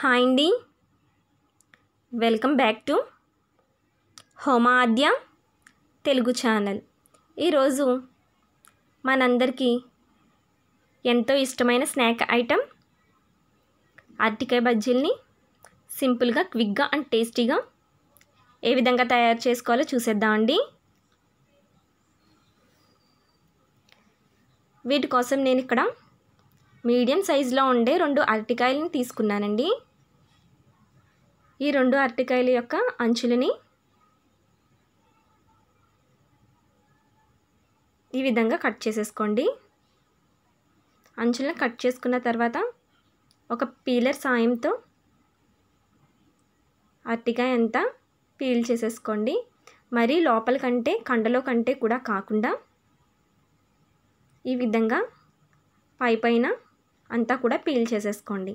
hi అండి welcome back to హోమాద్య Telugu channel ఈరోజు మనందరికీ ఎంతో ఇష్టమైన స్నాక్ ఐటెం అరటికాయ బజ్జీల్ని సింపుల్గా క్విక్గా అండ్ టేస్టీగా ఏ విధంగా తయారు చేసుకోవాలో చూసేద్దామండి వీటి కోసం నేను ఇక్కడ మీడియం సైజులో ఉండే రెండు అరటికాయలను తీసుకున్నానండి ఈ రెండు అరటికాయల యొక్క అంచులని ఈ విధంగా కట్ చేసేసుకోండి అంచులను కట్ చేసుకున్న తర్వాత ఒక పీలర్ సాయంతో అరటికాయ అంతా పీల్ చేసేసుకోండి మరీ లోపల కంటే కండలో కంటే కూడా కాకుండా ఈ విధంగా పై పైన అంతా కూడా పీల్ చేసేసుకోండి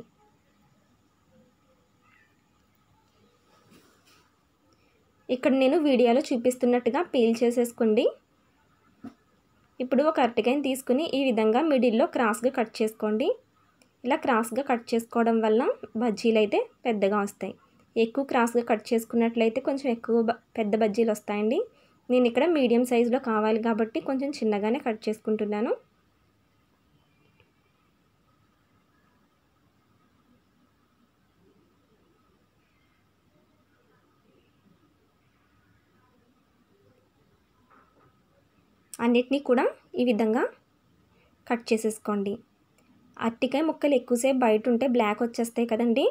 ఇక్కడ నేను వీడియోలో చూపిస్తున్నట్టుగా పీల్ చేసేసుకోండి ఇప్పుడు ఒక అరటికాయని తీసుకుని ఈ విధంగా మిడిల్లో క్రాస్గా కట్ చేసుకోండి ఇలా క్రాస్గా కట్ చేసుకోవడం వల్ల బజ్జీలు అయితే పెద్దగా వస్తాయి ఎక్కువ క్రాస్గా కట్ చేసుకున్నట్లయితే కొంచెం ఎక్కువ పెద్ద బజ్జీలు వస్తాయండి నేను ఇక్కడ మీడియం సైజులో కావాలి కాబట్టి కొంచెం చిన్నగానే కట్ చేసుకుంటున్నాను అన్నిటినీ కూడా ఈ విధంగా కట్ చేసేసుకోండి అరటికాయ ముక్కలు ఎక్కువసేపు బయట ఉంటే బ్లాక్ వచ్చేస్తాయి కదండి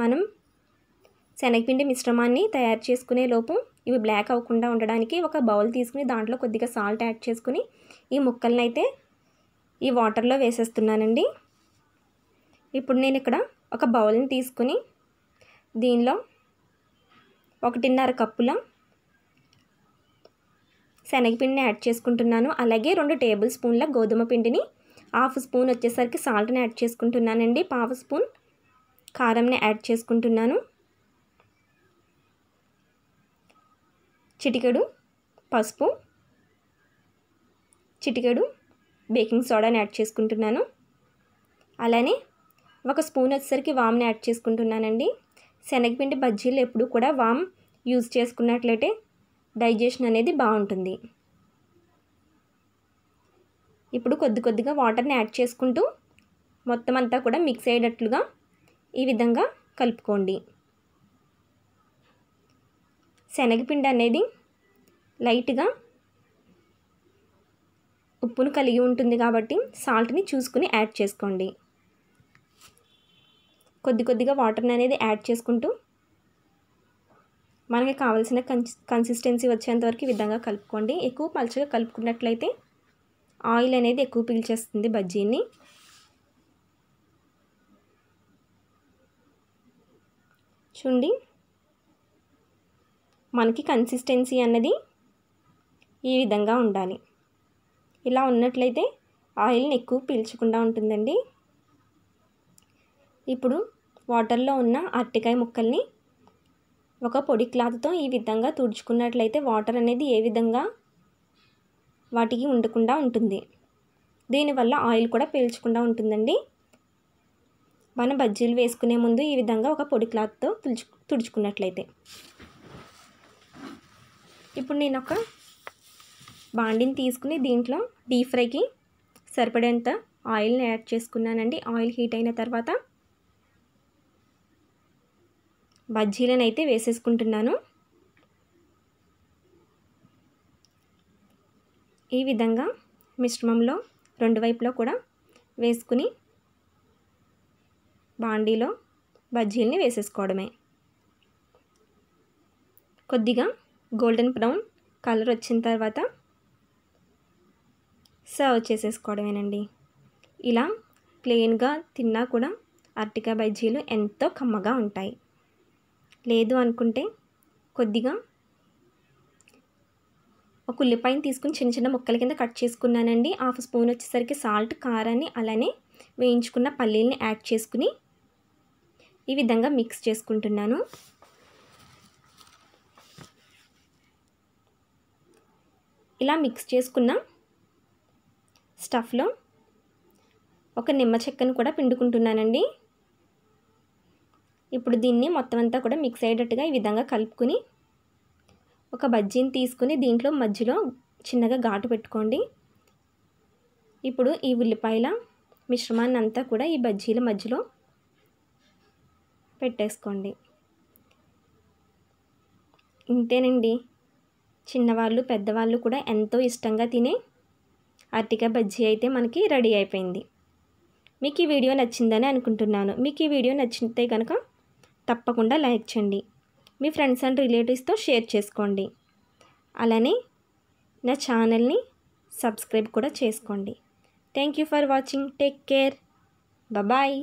మనం శనగపిండి మిశ్రమాన్ని తయారు చేసుకునే లోపు ఇవి బ్లాక్ అవ్వకుండా ఉండడానికి ఒక బౌల్ తీసుకుని దాంట్లో కొద్దిగా సాల్ట్ యాడ్ చేసుకుని ఈ ముక్కలను అయితే ఈ వాటర్లో వేసేస్తున్నానండి ఇప్పుడు నేను ఇక్కడ ఒక బౌల్ని తీసుకుని దీనిలో ఒకటిన్నర కప్పుల శనగపిండిని యాడ్ చేసుకుంటున్నాను అలాగే రెండు టేబుల్ స్పూన్ల గోధుమ పిండిని హాఫ్ స్పూన్ వచ్చేసరికి సాల్ట్ని యాడ్ చేసుకుంటున్నానండి పావు స్పూన్ కారంని యాడ్ చేసుకుంటున్నాను చిటికెడు పసుపు చిటికెడు బేకింగ్ సోడాని యాడ్ చేసుకుంటున్నాను అలానే ఒక స్పూన్ వచ్చేసరికి వామ్ని యాడ్ చేసుకుంటున్నానండి శనగపిండి బజ్జీలు ఎప్పుడు కూడా వామ్ యూజ్ చేసుకున్నట్లయితే డైజెషన్ అనేది బాగుంటుంది ఇప్పుడు కొద్ది కొద్దిగా వాటర్ని యాడ్ చేసుకుంటూ మొత్తం అంతా కూడా మిక్స్ అయ్యేటట్లుగా ఈ విధంగా కలుపుకోండి శనగపిండి అనేది లైట్గా ఉప్పును కలిగి ఉంటుంది కాబట్టి సాల్ట్ని చూసుకుని యాడ్ చేసుకోండి కొద్ది కొద్దిగా వాటర్ని అనేది యాడ్ చేసుకుంటూ మనకి కావాల్సిన కన్సిస్టెన్సీ వచ్చేంత వరకు ఈ విధంగా కలుపుకోండి ఎక్కువ పలుచగా కలుపుకున్నట్లయితే ఆయిల్ అనేది ఎక్కువ పీల్చేస్తుంది బజ్జీని చూడండి మనకి కన్సిస్టెన్సీ అన్నది ఈ విధంగా ఉండాలి ఇలా ఉన్నట్లయితే ఆయిల్ని ఎక్కువ పీల్చకుండా ఉంటుందండి ఇప్పుడు వాటర్లో ఉన్న అరటికాయ ముక్కల్ని ఒక పొడి క్లాత్తో ఈ విధంగా తుడుచుకున్నట్లయితే వాటర్ అనేది ఏ విధంగా వాటికి ఉండకుండా ఉంటుంది దీనివల్ల ఆయిల్ కూడా పీల్చకుండా ఉంటుందండి మనం బజ్జీలు వేసుకునే ముందు ఈ విధంగా ఒక పొడి క్లాత్తో తుడుచు తుడుచుకున్నట్లయితే ఇప్పుడు నేను ఒక బాండిని తీసుకుని దీంట్లో డీప్ ఫ్రైకి సరిపడేంత ఆయిల్ని యాడ్ చేసుకున్నానండి ఆయిల్ హీట్ అయిన తర్వాత బజ్జీలను అయితే వేసేసుకుంటున్నాను ఈ విధంగా మిశ్రమంలో రెండు వైపులో కూడా వేసుకుని బాండీలో బజ్జీలని వేసేసుకోవడమే కొద్దిగా గోల్డెన్ బ్రౌన్ కలర్ వచ్చిన తర్వాత సర్వ్ చేసేసుకోవడమేనండి ఇలా ప్లెయిన్గా తిన్నా కూడా అర్టికా బజ్జీలు ఎంతో కమ్మగా ఉంటాయి లేదు అనుకుంటే కొద్దిగా ఒక ఉల్లిపాయని తీసుకుని చిన్న చిన్న ముక్కల కింద కట్ చేసుకున్నానండి హాఫ్ స్పూన్ వచ్చేసరికి సాల్ట్ కారాన్ని అలానే వేయించుకున్న పల్లీల్ని యాడ్ చేసుకుని ఈ విధంగా మిక్స్ చేసుకుంటున్నాను ఇలా మిక్స్ చేసుకున్న స్టఫ్లో ఒక నిమ్మ చెక్కను కూడా పిండుకుంటున్నానండి ఇప్పుడు దీన్ని మొత్తం అంతా కూడా మిక్స్ అయ్యేటట్టుగా ఈ విధంగా కలుపుకుని ఒక బజ్జీని తీసుకుని దీంట్లో మధ్యలో చిన్నగా ఘాటు పెట్టుకోండి ఇప్పుడు ఈ ఉల్లిపాయల మిశ్రమాన్ని అంతా కూడా ఈ బజ్జీల మధ్యలో పెట్టేసుకోండి ఇంతేనండి చిన్నవాళ్ళు పెద్దవాళ్ళు కూడా ఎంతో ఇష్టంగా తినే అరటికాయ బజ్జీ అయితే మనకి రెడీ అయిపోయింది మీకు ఈ వీడియో నచ్చిందని అనుకుంటున్నాను మీకు ఈ వీడియో నచ్చితే కనుక తప్పకుండా లైక్ చేయండి మీ ఫ్రెండ్స్ అండ్ రిలేటివ్స్తో షేర్ చేసుకోండి అలానే నా ఛానల్ని సబ్స్క్రైబ్ కూడా చేసుకోండి thank you for watching take care bye